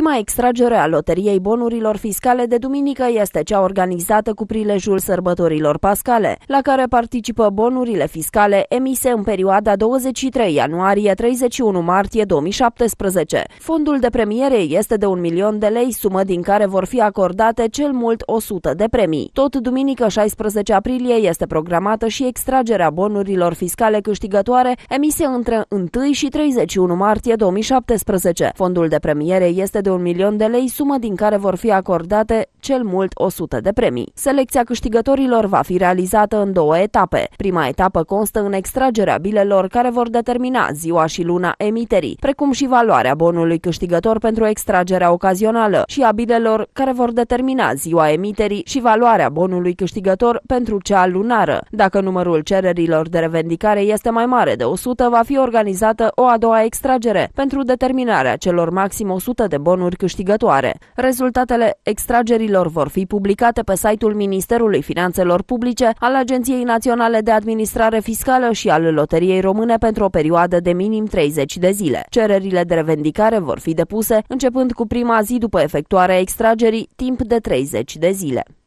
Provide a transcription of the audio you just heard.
Prima extragere a loteriei bonurilor fiscale de duminică este cea organizată cu prilejul sărbătorilor pascale, la care participă bonurile fiscale emise în perioada 23 ianuarie-31 martie 2017. Fondul de premiere este de un milion de lei, sumă din care vor fi acordate cel mult 100 de premii. Tot duminică 16 aprilie este programată și extragerea bonurilor fiscale câștigătoare emise între 1 și 31 martie 2017. Fondul de premiere este de de un milion de lei, sumă din care vor fi acordate cel mult 100 de premii. Selecția câștigătorilor va fi realizată în două etape. Prima etapă constă în extragerea bilelor care vor determina ziua și luna emiterii, precum și valoarea bonului câștigător pentru extragerea ocazională și a bilelor care vor determina ziua emiterii și valoarea bonului câștigător pentru cea lunară. Dacă numărul cererilor de revendicare este mai mare de 100, va fi organizată o a doua extragere pentru determinarea celor maxim 100 de bonuri câștigătoare. Rezultatele extragerilor plăților vor fi publicate pe site-ul Ministerului Finanțelor Publice, al Agenției Naționale de Administrare Fiscală și al Loteriei Române pentru o perioadă de minim 30 de zile. Cererile de revendicare vor fi depuse începând cu prima zi după efectuarea extragerii, timp de 30 de zile.